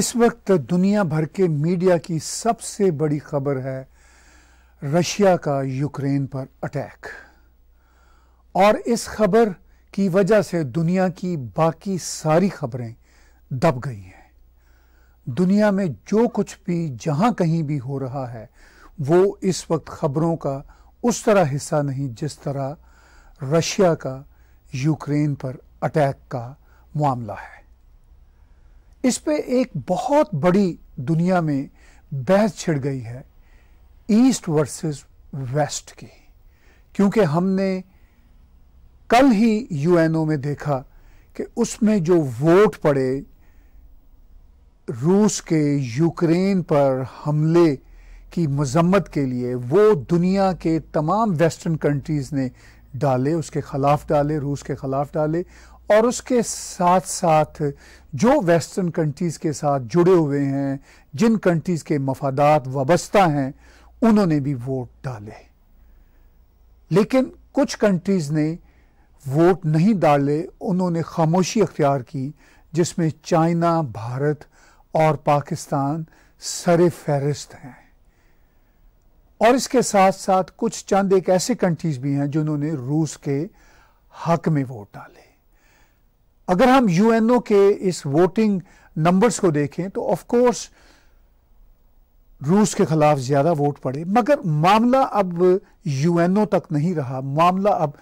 इस वक्त दुनिया भर के मीडिया की सबसे बड़ी खबर है रशिया का यूक्रेन पर अटैक और इस खबर की वजह से दुनिया की बाकी सारी खबरें दब गई हैं दुनिया में जो कुछ भी जहां कहीं भी हो रहा है वो इस वक्त खबरों का उस तरह हिस्सा नहीं जिस तरह रशिया का यूक्रेन पर अटैक का मामला है इस पे एक बहुत बड़ी दुनिया में बहस छिड़ गई है ईस्ट वर्सेस वेस्ट की क्योंकि हमने कल ही यूएनओ में देखा कि उसमें जो वोट पड़े रूस के यूक्रेन पर हमले की मजम्मत के लिए वो दुनिया के तमाम वेस्टर्न कंट्रीज़ ने डाले उसके ख़िलाफ़ डाले रूस के ख़िलाफ़ डाले और उसके साथ साथ जो वेस्टर्न कंट्रीज़ के साथ जुड़े हुए हैं जिन कंट्रीज़ के मफादात वाबस्ता हैं उन्होंने भी वोट डाले लेकिन कुछ कंट्रीज़ ने वोट नहीं डाले उन्होंने खामोशी अख्तियार की जिसमें चाइना भारत और पाकिस्तान सर फहरिस्त हैं और इसके साथ साथ कुछ चंद एक ऐसे कंट्रीज़ भी हैं जिन्होंने रूस के हक में वोट डाले अगर हम यूएनओ के इस वोटिंग नंबर्स को देखें तो ऑफ कोर्स रूस के खिलाफ ज़्यादा वोट पड़े मगर मामला अब यूएनओ तक नहीं रहा मामला अब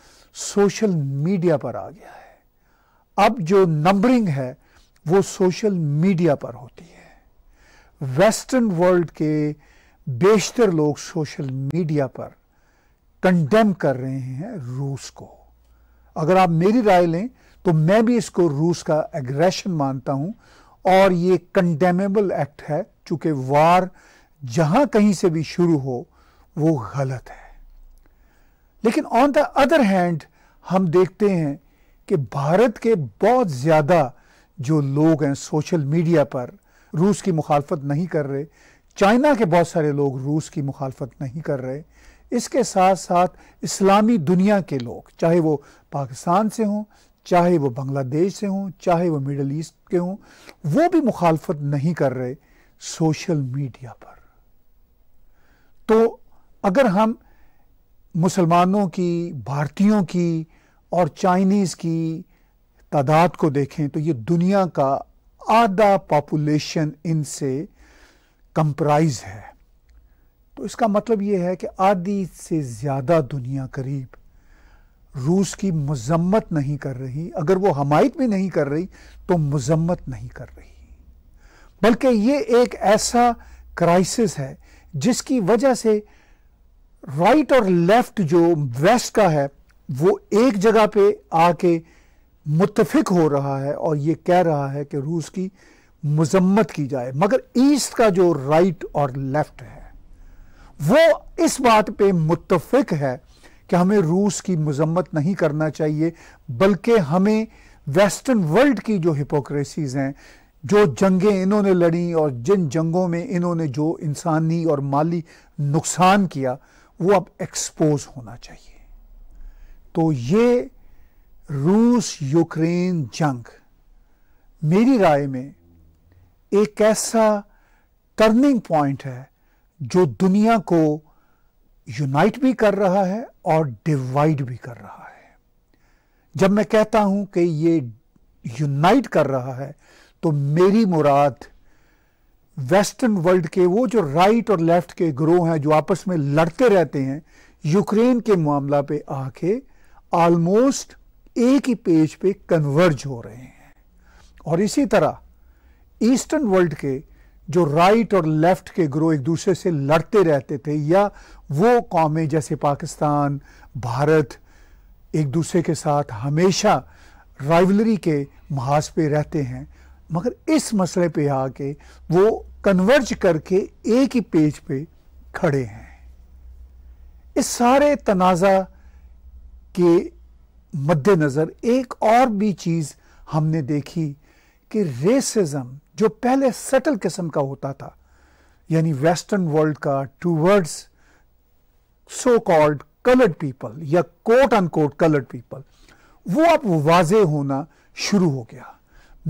सोशल मीडिया पर आ गया है अब जो नंबरिंग है वो सोशल मीडिया पर होती है वेस्टर्न वर्ल्ड के बेशतर लोग सोशल मीडिया पर कंडेम कर रहे हैं रूस को अगर आप मेरी राय लें तो मैं भी इसको रूस का एग्रेशन मानता हूं और ये कंडेमेबल एक्ट है चूंकि वार जहां कहीं से भी शुरू हो वो गलत है लेकिन ऑन द अदर हैंड हम देखते हैं कि भारत के बहुत ज़्यादा जो लोग हैं सोशल मीडिया पर रूस की मुखालफत नहीं कर रहे चाइना के बहुत सारे लोग रूस की मुखालफत नहीं कर रहे इसके साथ साथ इस्लामी दुनिया के लोग चाहे वो पाकिस्तान से हों चाहे वो बांग्लादेश से हों चाहे वो मिडल ईस्ट के हों वो भी मुखालफत नहीं कर रहे सोशल मीडिया पर तो अगर हम मुसलमानों की भारतीयों की और चाइनीज़ की तादाद को देखें तो ये दुनिया का आधा पॉपुलेशन इनसे कंप्राइज है तो इसका मतलब ये है कि आधी से ज़्यादा दुनिया करीब रूस की मजम्मत नहीं कर रही अगर वो हमायत भी नहीं कर रही तो मजम्मत नहीं कर रही बल्कि ये एक ऐसा क्राइसिस है जिसकी वजह से राइट और लेफ्ट जो वेस्ट का है वो एक जगह पे आके मुतफिक हो रहा है और ये कह रहा है कि रूस की मजम्मत की जाए मगर ईस्ट का जो राइट और लेफ्ट है वो इस बात पे मुतफिक है कि हमें रूस की मजम्मत नहीं करना चाहिए बल्कि हमें वेस्टर्न वर्ल्ड की जो हिपोक्रेसीज हैं जो जंगें इन्होंने लड़ी और जिन जंगों में इन्होंने जो इंसानी और माली नुकसान किया वो अब एक्सपोज होना चाहिए तो ये रूस यूक्रेन जंग मेरी राय में एक ऐसा टर्निंग पॉइंट है जो दुनिया को यूनाइट भी कर रहा है और डिवाइड भी कर रहा है जब मैं कहता हूं कि ये यूनाइट कर रहा है तो मेरी मुराद वेस्टर्न वर्ल्ड के वो जो राइट और लेफ्ट के ग्रोह हैं जो आपस में लड़ते रहते हैं यूक्रेन के मामला पे आके ऑलमोस्ट एक ही पेज पे कन्वर्ज हो रहे हैं और इसी तरह ईस्टर्न वर्ल्ड के जो राइट और लेफ्ट के ग्रोह एक दूसरे से लड़ते रहते थे या वो कौमें जैसे पाकिस्तान भारत एक दूसरे के साथ हमेशा राइवलरी के महाज पे रहते हैं मगर इस मसले पे आके वो कन्वर्ज करके एक ही पेज पे खड़े हैं इस सारे तनाज़ा के मद्देनज़र एक और भी चीज़ हमने देखी कि रेसिज्म जो पहले सेटल किस्म का होता था यानी वेस्टर्न वर्ल्ड का towards so called coloured people या कोट अनकोट कलर्ड पीपल वो अब वाजे होना शुरू हो गया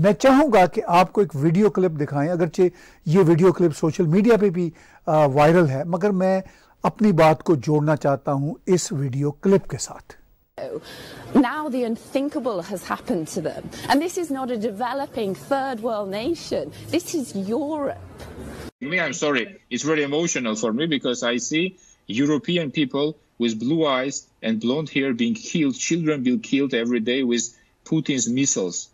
मैं चाहूंगा कि आपको एक वीडियो क्लिप दिखाएं अगरचे ये वीडियो क्लिप सोशल मीडिया पे भी वायरल है मगर मैं अपनी बात को जोड़ना चाहता हूं इस वीडियो क्लिप के साथ Now the unthinkable has happened to them. And this is not a developing third world nation. This is Europe. Me, I'm sorry. It's very emotional for me because I see European people with blue eyes and blonde hair being killed, children being killed every day with Putin's missiles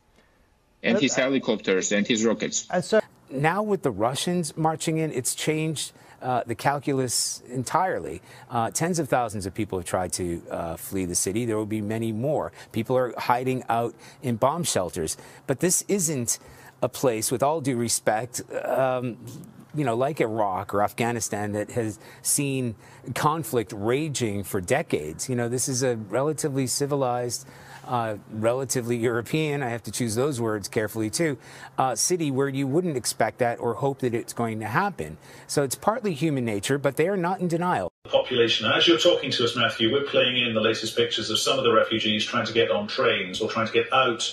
and his helicopters and his rockets. Uh, so now with the Russians marching in, it's changed uh, the calculus entirely. Uh, tens of thousands of people have tried to uh, flee the city. There will be many more. People are hiding out in bomb shelters. But this isn't a place, with all due respect, um, you know, like Iraq or Afghanistan that has seen conflict raging for decades. You know, this is a relatively civilized uh, relatively European, I have to choose those words carefully too, uh, city where you wouldn't expect that or hope that it's going to happen. So it's partly human nature, but they are not in denial. population, as you're talking to us, Matthew, we're playing in the latest pictures of some of the refugees trying to get on trains or trying to get out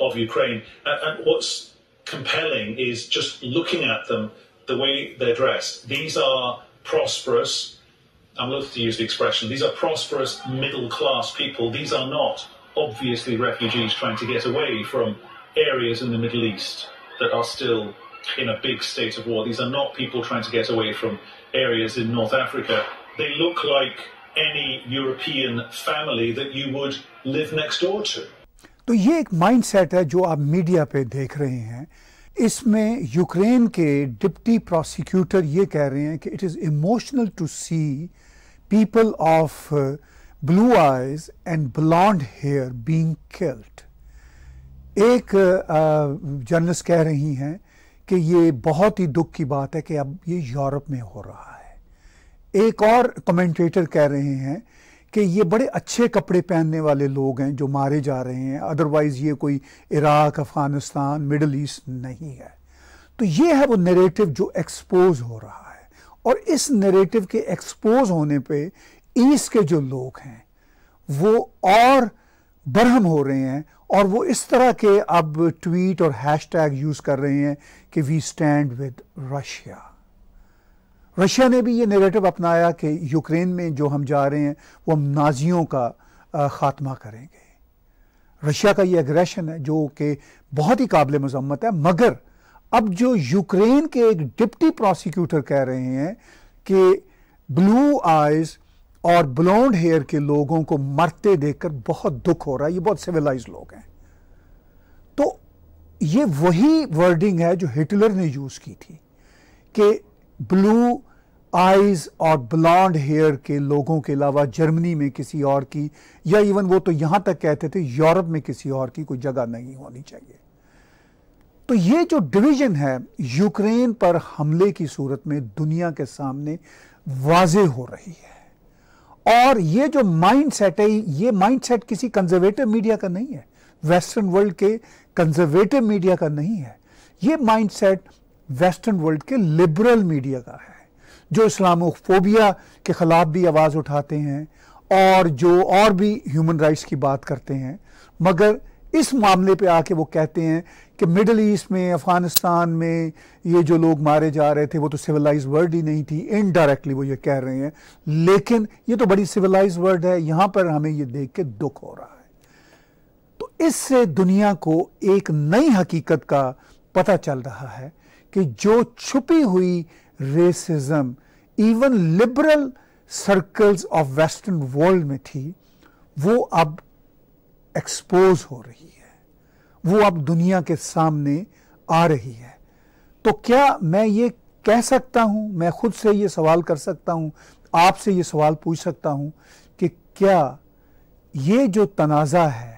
of Ukraine. and, and what's compelling is just looking at them, the way they're dressed. These are prosperous, I'm loath to use the expression, these are prosperous middle class people. These are not obviously refugees trying to get away from areas in the Middle East that are still in a big state of war. These are not people trying to get away from areas in North Africa. They look like any European family that you would live next door to. तो ये एक mindset है जो आप media पे देख रहे हैं इसमें यूक्रेन के डिप्टी प्रोसिक्यूटर ये कह रहे हैं कि it is emotional to see people of blue eyes and blonde hair being killed एक जर्नलिस्ट कह रही हैं कि ये बहुत ही दुख की बात है कि अब ये यूरोप में हो रहा है एक और कमेंटेटर कह रहे हैं कि ये बड़े अच्छे कपड़े पहनने वाले लोग हैं जो मारे जा रहे हैं अदरवाइज़ ये कोई इराक अफ़गानिस्तान मिडल ईस्ट नहीं है तो ये है वो नरेटिव जो एक्सपोज हो रहा है और इस नरेटिव के एक्सपोज होने पे ईस के जो लोग हैं वो और बरहम हो रहे हैं और वो इस तरह के अब ट्वीट और हैशटैग यूज़ कर रहे हैं कि we stand with Russia Russia ने भी ये नेगेटिव अपनाया कि यूक्रेन में जो हम जा रहे हैं वो हम नाजियों का ख़ात्मा करेंगे रशिया का ये एग्रेशन है जो कि बहुत ही काबिल मजम्मत है मगर अब जो यूक्रेन के एक डिप्टी प्रोसिक्यूटर कह रहे हैं कि ब्लू आइज़ और ब्लोंड हेयर के लोगों को मरते देखकर बहुत दुख हो रहा है ये बहुत सिविलाइज लोग हैं तो ये वही वर्डिंग है जो हिटलर ने यूज़ की थी कि ब्लू आईज और ब्लॉन्ड हेयर के लोगों के अलावा जर्मनी में किसी और की या इवन वो तो यहां तक कहते थे यूरोप में किसी और की कोई जगह नहीं होनी चाहिए तो ये जो डिवीज़न है यूक्रेन पर हमले की सूरत में दुनिया के सामने वाजे हो रही है और ये जो माइंड सेट है ये माइंड सेट किसी कंजर्वेटिव मीडिया का नहीं है वेस्टर्न वर्ल्ड के कंजर्वेटिव मीडिया का नहीं है ये माइंड सेट वेस्टर्न वर्ल्ड के लिबरल मीडिया का है जो इस्लामोफोबिया के ख़िलाफ़ भी आवाज़ उठाते हैं और जो और भी ह्यूमन राइट्स की बात करते हैं मगर इस मामले पे आके वो कहते हैं कि मिडल ईस्ट में अफ़गानिस्तान में ये जो लोग मारे जा रहे थे वो तो सिविलाइज वर्ड ही नहीं थी इनडायरेक्टली वो ये कह रहे हैं लेकिन ये तो बड़ी सिविलाइज वर्ड है यहां पर हमें ये देख के दुख हो रहा है तो इससे दुनिया को एक नई हकीकत का पता चल रहा है कि जो छुपी हुई racism even liberal circles of western world में थी वो अब एक्सपोज हो रही है वो अब दुनिया के सामने आ रही है तो क्या मैं ये कह सकता हूं मैं खुद से ये सवाल कर सकता हूं आपसे ये सवाल पूछ सकता हूं कि क्या ये जो तनाज़ा है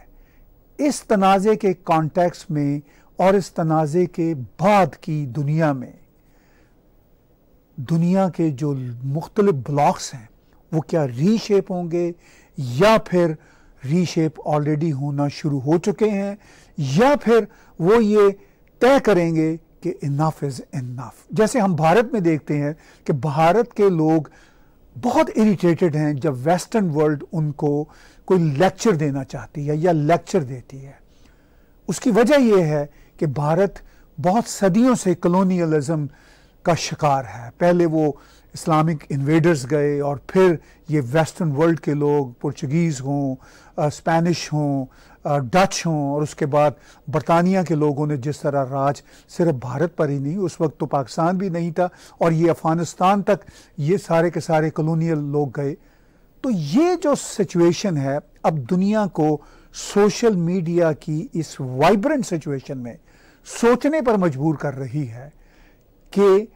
इस तनाज़े के कॉन्टेक्स में और इस तनाज़े के बाद की दुनिया में दुनिया के जो मुख्तलिफ ब्लॉक्स हैं वो क्या रीशेप होंगे या फिर रीशेप ऑलरेडी होना शुरू हो चुके हैं या फिर वो ये तय करेंगे कि इनफ इज़ इनफ जैसे हम भारत में देखते हैं कि भारत के लोग बहुत इरिटेटेड हैं जब वेस्टर्न वर्ल्ड उनको कोई लेक्चर देना चाहती है या लेक्चर देती है उसकी वजह यह है कि भारत बहुत सदियों से कलोनियलिज्म का शिकार है पहले वो इस्लामिक इन्वेडर्स गए और फिर ये वेस्टर्न वर्ल्ड के लोग पुर्तगीज़ हों स्पेनिश हों डच हों और उसके बाद बरतानिया के लोगों ने जिस तरह राज सिर्फ भारत पर ही नहीं उस वक्त तो पाकिस्तान भी नहीं था और ये अफ़गानिस्तान तक ये सारे के सारे कलोनियल लोग गए तो ये जो सिचुएशन है अब दुनिया को सोशल मीडिया की इस वाइब्रेंट सिचुएशन में सोचने पर मजबूर कर रही है कि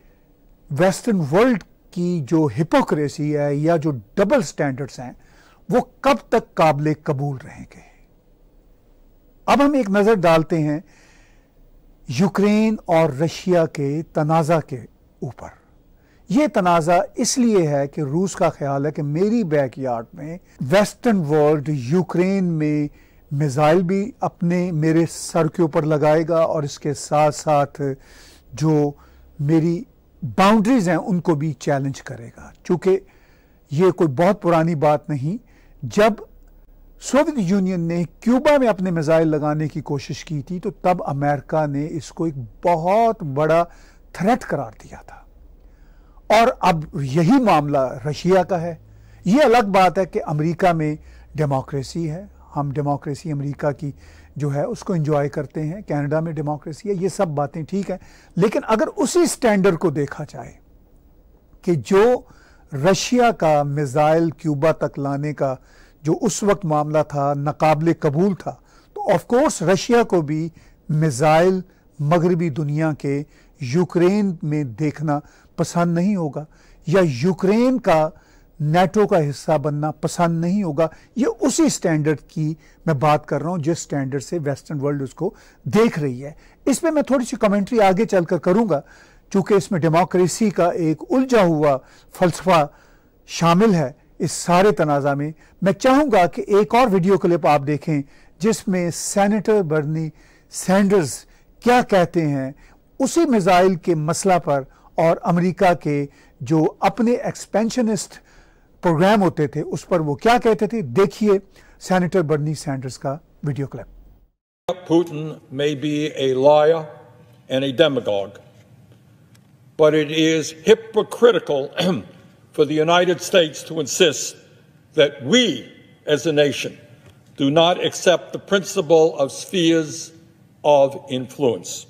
वेस्टर्न वर्ल्ड की जो हिपोक्रेसी है या जो डबल स्टैंडर्ड्स हैं वो कब तक काबिल कबूल रहेंगे अब हम एक नज़र डालते हैं यूक्रेन और रशिया के तनाज़ा के ऊपर ये तनाज़ा इसलिए है कि रूस का ख्याल है कि मेरी बैकयार्ड में वेस्टर्न वर्ल्ड यूक्रेन में मिज़ाइल भी अपने मेरे सर के ऊपर लगाएगा और इसके साथ साथ जो मेरी बाउंड्रीज हैं उनको भी चैलेंज करेगा क्योंकि ये कोई बहुत पुरानी बात नहीं जब सोवियत यूनियन ने क्यूबा में अपने मिज़ाइल लगाने की कोशिश की थी तो तब अमेरिका ने इसको एक बहुत बड़ा थ्रेट करार दिया था और अब यही मामला रशिया का है ये अलग बात है कि अमेरिका में डेमोक्रेसी है हम डेमोक्रेसी अमेरिका की जो है उसको इंजॉय करते हैं कनाडा में डेमोक्रेसी है ये सब बातें ठीक है लेकिन अगर उसी स्टैंडर्ड को देखा जाए कि जो रशिया का मिज़ाइल क्यूबा तक लाने का जो उस वक्त मामला था नाकबले कबूल था तो ऑफ कोर्स रशिया को भी मिज़ाइल मगरबी दुनिया के यूक्रेन में देखना पसंद नहीं होगा या यूक्रेन का नेटो का हिस्सा बनना पसंद नहीं होगा ये उसी स्टैंडर्ड की मैं बात कर रहा हूँ जिस स्टैंडर्ड से वेस्टर्न वर्ल्ड उसको देख रही है इस पर मैं थोड़ी सी कमेंट्री आगे चलकर करूँगा चूंकि इसमें डेमोक्रेसी का एक उलझा हुआ फलसफा शामिल है इस सारे तनाज़ा में मैं चाहूँगा कि एक और वीडियो क्लिप आप देखें जिसमें सेनेटर बर्नी सैंडर्स क्या कहते हैं उसी मिज़ाइल के मसला पर और अमेरिका के जो अपने expansionist Putin may be a liar and a demagogue, but it is hypocritical for the United States to insist that we, as a nation, do not accept the principle of spheres of influence.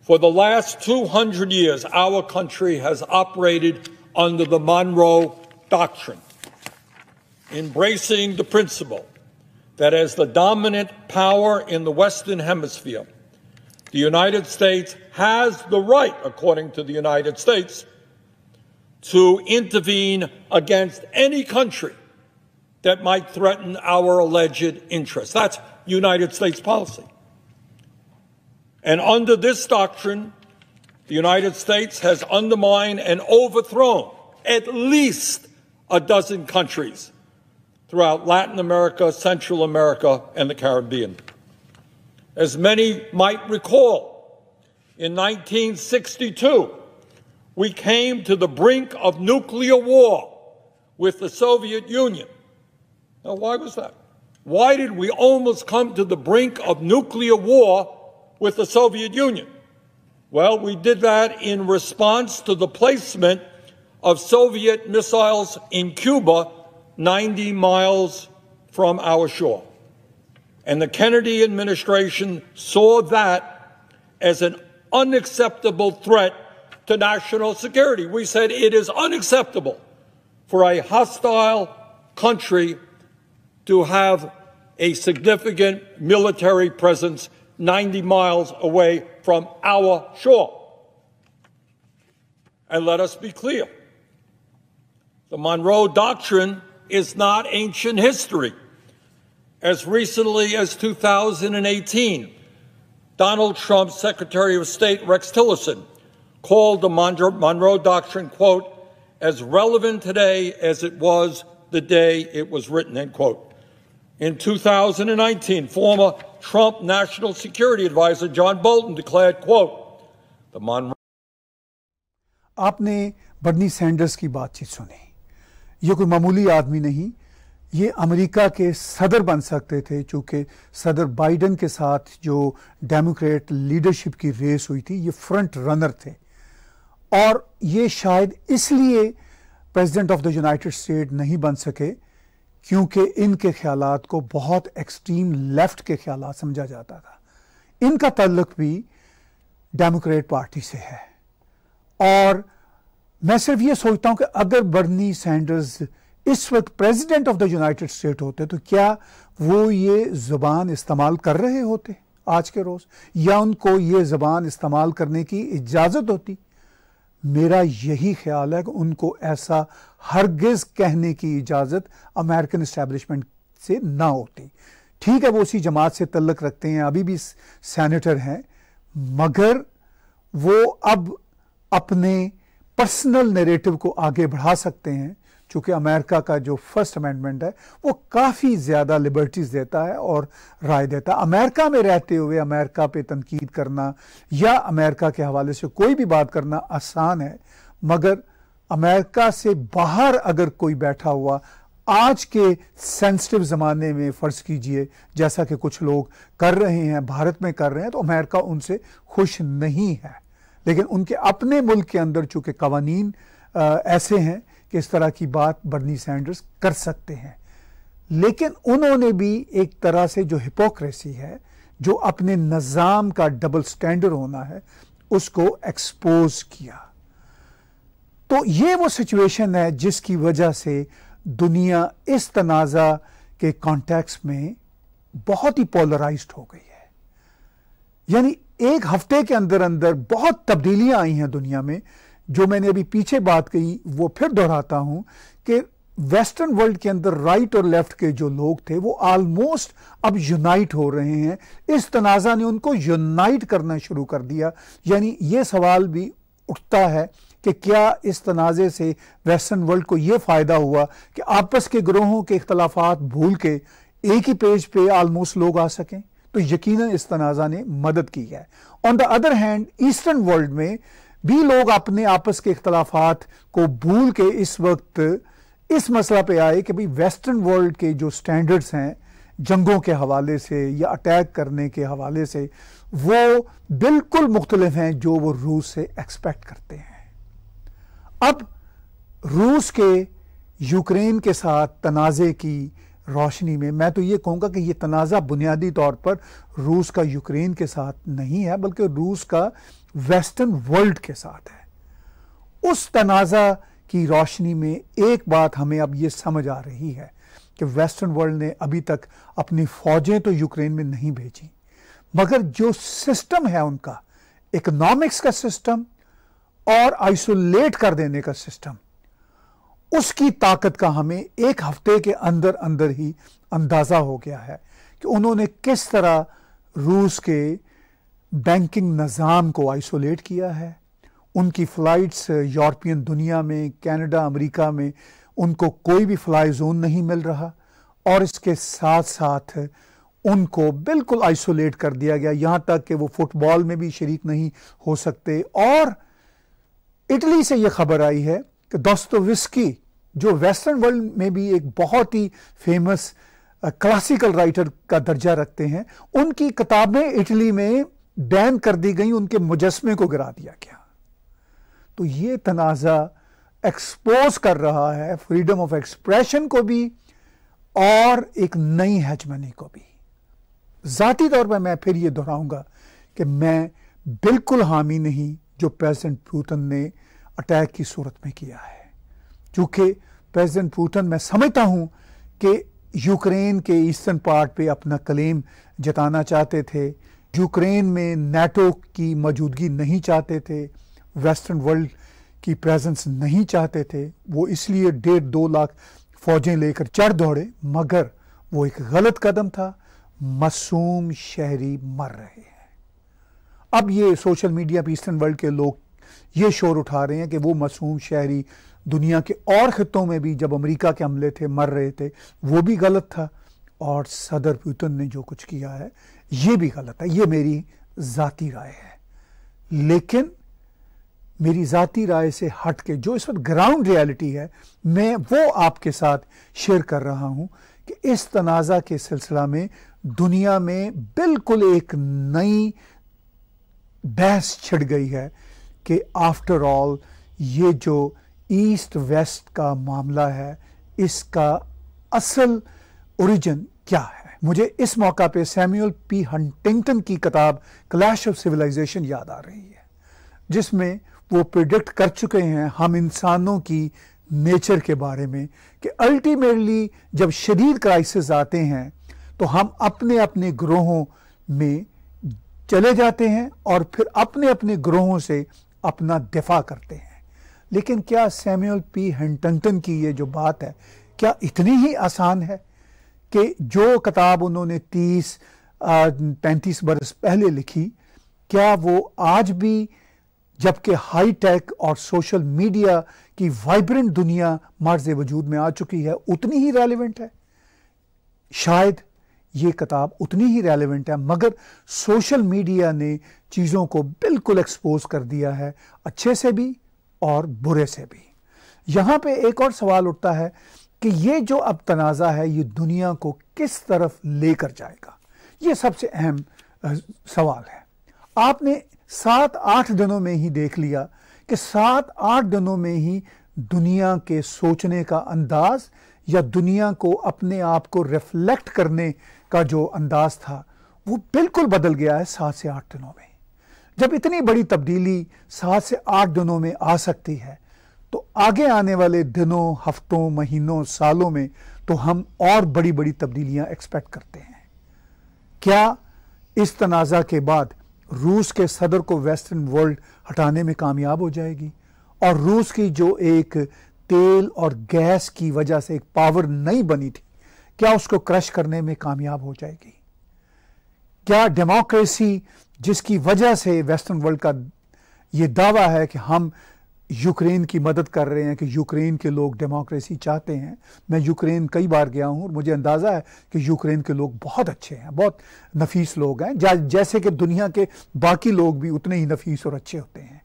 For the last 200 years, our country has operated under the Monroe doctrine, embracing the principle that as the dominant power in the Western Hemisphere, the United States has the right, according to the United States, to intervene against any country that might threaten our alleged interests. That's United States policy. And under this doctrine, the United States has undermined and overthrown at least a dozen countries throughout Latin America, Central America, and the Caribbean. As many might recall, in 1962, we came to the brink of nuclear war with the Soviet Union. Now, why was that? Why did we almost come to the brink of nuclear war with the Soviet Union? Well, we did that in response to the placement of Soviet missiles in Cuba 90 miles from our shore. And the Kennedy administration saw that as an unacceptable threat to national security. We said it is unacceptable for a hostile country to have a significant military presence 90 miles away from our shore. And let us be clear the Monroe Doctrine is not ancient history. As recently as 2018, Donald Trump's Secretary of State Rex Tillerson called the Monroe Doctrine, quote, as relevant today as it was the day it was written, end quote. In 2019, former Trump National Security Advisor John Bolton declared, quote, the Monroe... आपने Bernie Sanders की बातचीत सुनी ये कोई मामूली आदमी नहीं ये अमेरिका के सदर बन सकते थे चूँकि सदर बाइडन के साथ जो डेमोक्रेट लीडरशिप की रेस हुई थी ये फ्रंट रनर थे और ये शायद इसलिए president of the United State नहीं बन सके क्योंकि इनके ख्याल को बहुत एक्सट्रीम लेफ्ट के ख्याल समझा जाता था इनका तल्लक भी डेमोक्रेट पार्टी से है और मैं सिर्फ ये सोचता हूं कि अगर बर्नी सैंडर्स इस वक्त president of the United State होते तो क्या वो ये ज़ुबान इस्तेमाल कर रहे होते आज के रोज़ या उनको ये ज़बान इस्तेमाल करने की इजाज़त होती मेरा यही ख्याल है कि उनको ऐसा हरगिज़ कहने की इजाज़त अमेरिकन इस्टेब्लिशमेंट से ना होती ठीक है वो उसी जमात से तल्लक रखते हैं अभी भी सैनिटर हैं मगर वो अब अपने पर्सनल नेरेटिव को आगे बढ़ा सकते हैं चूँकि अमेरिका का जो फर्स्ट अमेंडमेंट है वो काफ़ी ज़्यादा लिबर्टीज़ देता है और राय देता है अमेरिका में रहते हुए अमेरिका पे तनकीद करना या अमेरिका के हवाले से कोई भी बात करना आसान है मगर अमेरिका से बाहर अगर कोई बैठा हुआ आज के सेंसिटिव ज़माने में फ़र्ज़ कीजिए जैसा कि कुछ लोग कर रहे हैं भारत में कर रहे हैं तो अमेरिका उनसे खुश नहीं है लेकिन उनके अपने मुल्क के अंदर चूंकि कवानी ऐसे हैं कि इस तरह की बात बर्नी सैंडर्स कर सकते हैं लेकिन उन्होंने भी एक तरह से जो हिपोक्रेसी है जो अपने निज़ाम का डबल स्टैंडर्ड होना है उसको एक्सपोज किया तो ये वो सिचुएशन है जिसकी वजह से दुनिया इस तनाज़ा के कॉन्टेक्स्ट में बहुत ही पोलराइज्ड हो गई है यानी एक हफ्ते के अंदर अंदर बहुत तब्दीलियां आई हैं दुनिया में जो मैंने अभी पीछे बात कही वो फिर दोहराता हूं कि वेस्टर्न वर्ल्ड के अंदर राइट और लेफ्ट के जो लोग थे वो आलमोस्ट अब यूनाइट हो रहे हैं इस तनाज़ा ने उनको यूनाइट करना शुरू कर दिया यानी ये सवाल भी उठता है कि क्या इस तनाज़े से वेस्टर्न वर्ल्ड को ये फ़ायदा हुआ कि आपस के ग्रोहों के अख्तलाफ भूल के एक ही पेज पे आलमोस्ट लोग आ सकें तो यकीनन इस तनाज़ा ने मदद की है on the other hand eastern world में भी लोग अपने आपस के अख्तलाफात को भूल के इस वक्त इस मसला पे आए कि भाई वेस्टर्न वर्ल्ड के जो स्टैंडर्ड्स हैं जंगों के हवाले से या अटैक करने के हवाले से वो बिल्कुल मुख्तलिफ हैं जो वो रूस से एक्सपेक्ट करते हैं अब रूस के यूक्रेन के साथ तनाज़े की रोशनी में मैं तो ये कहूँगा कि ये तनाज़ा बुनियादी तौर पर रूस का यूक्रेन के साथ नहीं है बल्कि रूस का वेस्टर्न वर्ल्ड के साथ है उस तनाज़ा की रोशनी में एक बात हमें अब ये समझ आ रही है कि वेस्टर्न वर्ल्ड ने अभी तक अपनी फ़ौजें तो यूक्रेन में नहीं भेजी मगर जो सिस्टम है उनका इकोनॉमिक्स का सिस्टम और आइसोलेट कर देने का सिस्टम उसकी ताकत का हमें एक हफ्ते के अंदर अंदर ही अंदाज़ा हो गया है कि उन्होंने किस तरह रूस के बैंकिंग निज़ाम को आइसोलेट किया है उनकी फ़्लाइट्स यूरोपियन दुनिया में कनाडा अमेरिका में उनको कोई भी फ्लाई जोन नहीं मिल रहा और इसके साथ साथ उनको बिल्कुल आइसोलेट कर दिया गया यहाँ तक कि वो फुटबॉल में भी शरीक नहीं हो सकते और इटली से ये खबर आई है कि दोस्तोविस्की जो वेस्टर्न वर्ल्ड में भी एक बहुत ही फेमस क्लासिकल राइटर का दर्जा रखते हैं उनकी किताबें इटली में बैन कर दी गई उनके मुजस्मे को गिरा दिया गया तो ये तनाज़ा एक्सपोज कर रहा है फ्रीडम ऑफ एक्सप्रेशन को भी और एक नई हजमनी को भी ज़ाती तौर पर मैं फिर यह दोहराऊंगा कि मैं बिल्कुल हामी नहीं जो प्रेसिडेंट पुतिन ने अटैक की सूरत में किया है चूंकि प्रेसिडेंट पुतिन मैं समझता हूं कि यूक्रेन के ईस्टर्न पार्ट पे अपना क्लेम जताना चाहते थे यूक्रेन में नेटो की मौजूदगी नहीं चाहते थे वेस्टर्न वर्ल्ड की प्रेजेंस नहीं चाहते थे वो इसलिए डेढ़ दो लाख फौजें लेकर चढ़ दौड़े मगर वो एक गलत कदम था मासूम शहरी मर रहे हैं अब ये सोशल मीडिया पर ईस्टर्न वर्ल्ड के लोग ये शोर उठा रहे हैं कि वो मसूम शहरी दुनिया के और ख़ितों में भी जब अमेरिका के हमले थे मर रहे थे वो भी गलत था और सदर पुतन ने जो कुछ किया है ये भी गलत है ये मेरी ज़ाती राय है लेकिन मेरी ज़ाती राय से हट के जो इस वक्त ग्राउंड रियलिटी है मैं वो आपके साथ शेयर कर रहा हूँ कि इस तनाज़ा के सिलसिला में दुनिया में बिल्कुल एक नई बहस छिड़ गई है कि आफ्टर ऑल ये जो ईस्ट वेस्ट का मामला है इसका असल ओरिजिन क्या है मुझे इस मौका पे सैमुअल पी हंटिंगटन की किताब क्लैश ऑफ सिविलाइजेशन याद आ रही है जिसमें वो प्रिडिक्ट कर चुके हैं हम इंसानों की नेचर के बारे में कि अल्टीमेटली जब शरीर क्राइसिस आते हैं तो हम अपने अपने ग्रोहों में चले जाते हैं और फिर अपने अपने ग्रोहों से अपना दिफा करते हैं लेकिन क्या सैम्यूल पी हंटंगटन की ये जो बात है क्या इतनी ही आसान है कि जो किताब उन्होंने तीस पैंतीस बरस पहले लिखी क्या वो आज भी जबकि हाई टेक और सोशल मीडिया की वाइब्रेंट दुनिया मर्ज वजूद में आ चुकी है उतनी ही रेलिवेंट है शायद ये किताब उतनी ही रेलिवेंट है मगर सोशल मीडिया ने चीज़ों को बिल्कुल एक्सपोज कर दिया है अच्छे से भी और बुरे से भी यहाँ पे एक और सवाल उठता है कि ये जो अब तनाज़ा है ये दुनिया को किस तरफ लेकर जाएगा ये सबसे अहम सवाल है आपने सात आठ दिनों में ही देख लिया कि सात आठ दिनों में ही दुनिया के सोचने का अंदाज या दुनिया को अपने आप को रिफ्लेक्ट करने का जो अंदाज था वो बिल्कुल बदल गया है सात से आठ दिनों में जब इतनी बड़ी तब्दीली सात से आठ दिनों में आ सकती है तो आगे आने वाले दिनों हफ्तों महीनों सालों में तो हम और बड़ी बड़ी तब्दीलियां एक्सपेक्ट करते हैं क्या इस तनाज़ा के बाद रूस के सदर को वेस्टर्न वर्ल्ड हटाने में कामयाब हो जाएगी और रूस की जो एक तेल और गैस की वजह से एक पावर नहीं बनी थी क्या उसको क्रश करने में कामयाब हो जाएगी क्या डेमोक्रेसी जिसकी वजह से वेस्टर्न वर्ल्ड का ये दावा है कि हम यूक्रेन की मदद कर रहे हैं कि यूक्रेन के लोग डेमोक्रेसी चाहते हैं मैं यूक्रेन कई बार गया हूं और मुझे अंदाज़ा है कि यूक्रेन के लोग बहुत अच्छे हैं बहुत नफीस लोग हैं जैसे कि दुनिया के बाकी लोग भी उतने ही नफीस और अच्छे होते हैं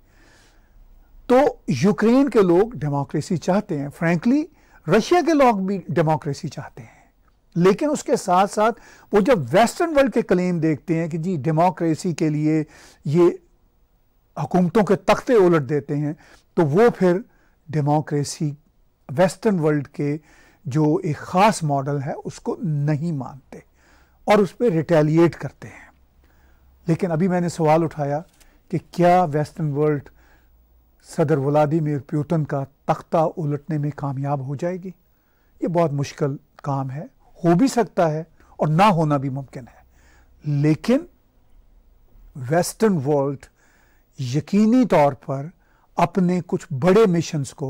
तो यूक्रेन के लोग डेमोक्रेसी चाहते हैं फ्रैंकली रशिया के लोग भी डेमोक्रेसी चाहते हैं लेकिन उसके साथ साथ वो जब वेस्टर्न वर्ल्ड के क्लेम देखते हैं कि जी डेमोक्रेसी के लिए ये हुकूमतों के तख्ते उलट देते हैं तो वो फिर डेमोक्रेसी वेस्टर्न वर्ल्ड के जो एक ख़ास मॉडल है उसको नहीं मानते और उस पर रिटेलिएट करते हैं लेकिन अभी मैंने सवाल उठाया कि क्या वेस्टर्न वर्ल्ड सदर व्लादिमिर प्यूतन का तख्ता उलटने में कामयाब हो जाएगी ये बहुत मुश्किल काम है हो भी सकता है और ना होना भी मुमकिन है लेकिन वेस्टर्न वर्ल्ड यकीनी तौर पर अपने कुछ बड़े मिशंस को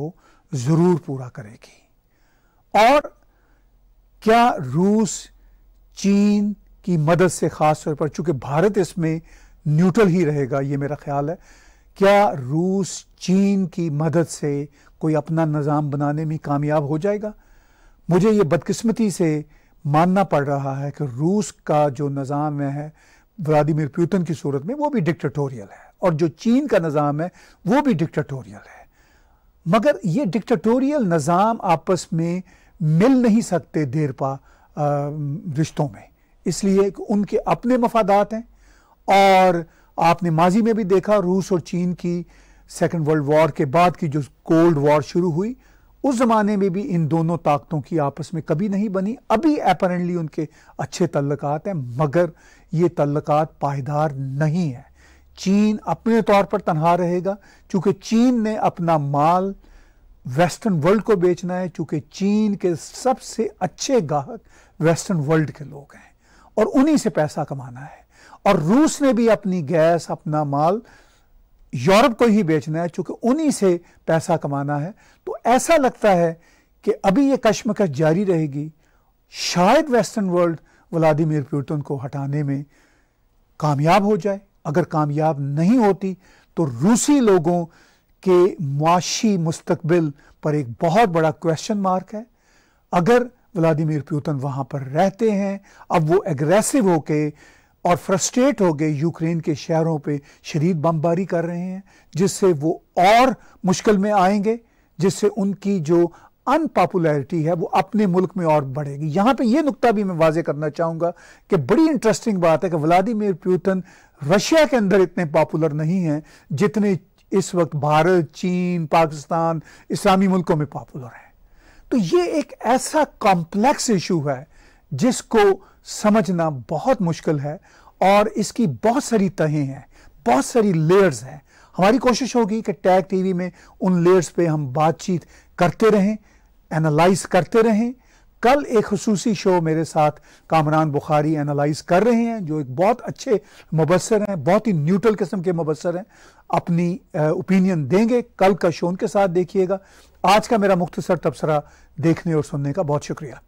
ज़रूर पूरा करेगी और क्या रूस चीन की मदद से ख़ास तौर पर चूंकि भारत इसमें न्यूट्रल ही रहेगा ये मेरा ख्याल है क्या रूस चीन की मदद से कोई अपना निज़ाम बनाने में कामयाब हो जाएगा मुझे ये बदकिस्मती से मानना पड़ रहा है कि रूस का जो निज़ाम है व्लादिमिर प्यूतन की सूरत में वो भी डिक्टेटोरियल है और जो चीन का निज़ाम है वो भी डिक्टेटोरियल है मगर ये डिक्टेटोरियल निज़ाम आपस में मिल नहीं सकते देर पा रिश्तों में इसलिए उनके अपने मफादात हैं और आपने माजी में भी देखा रूस और चीन की सेकेंड वर्ल्ड वॉर के बाद की जो कोल्ड वॉर शुरू हुई उस ज़माने में भी इन दोनों ताकतों की आपस में कभी नहीं बनी अभी अपरेंटली उनके अच्छे तल्लक हैं मगर ये तल्लक पायदार नहीं है चीन अपने तौर पर तनहा रहेगा क्योंकि चीन ने अपना माल वेस्टर्न वर्ल्ड को बेचना है क्योंकि चीन के सबसे अच्छे गाहक वेस्टर्न वर्ल्ड के लोग हैं और उन्हीं से पैसा कमाना है और रूस ने भी अपनी गैस अपना माल यूरोप को ही बेचना है चूंकि उन्हीं से पैसा कमाना है तो ऐसा लगता है कि अभी ये कश्मकश जारी रहेगी शायद वेस्टर्न वर्ल्ड व्लादिमिर पुतिन को हटाने में कामयाब हो जाए अगर कामयाब नहीं होती तो रूसी लोगों के मुआशी मुस्तबिल पर एक बहुत बड़ा क्वेश्चन मार्क है अगर व्लादिमिर पुतिन वहां पर रहते हैं अब वो एग्रेसिव होके और फ्रस्ट्रेट हो गए यूक्रेन के शहरों पे शरीद बमबारी कर रहे हैं जिससे वो और मुश्किल में आएंगे जिससे उनकी जो अनपॉपुलैरिटी है वो अपने मुल्क में और बढ़ेगी यहाँ पे ये नुक्ता भी मैं वाजे करना चाहूँगा कि बड़ी इंटरेस्टिंग बात है कि व्लादिमिर प्यूतन रशिया के अंदर इतने पॉपुलर नहीं हैं जितने इस वक्त भारत चीन पाकिस्तान इस्लामी मुल्कों में पॉपुलर हैं तो ये एक ऐसा कॉम्प्लेक्स इशू है जिसको समझना बहुत मुश्किल है और इसकी बहुत सारी तहें हैं बहुत सारी लेयर्स हैं हमारी कोशिश होगी कि टैग टीवी में उन लेयर्स पे हम बातचीत करते रहें एनालाइज करते रहें कल एक खसूसी शो मेरे साथ कामरान बुखारी एनालाइज कर रहे हैं जो एक बहुत अच्छे मुबसर हैं बहुत ही न्यूट्रल किस्म के मुबसर हैं अपनी ओपिनियन देंगे कल का शो उनके साथ देखिएगा आज का मेरा मुख्तसर तबसरा देखने और सुनने का बहुत शुक्रिया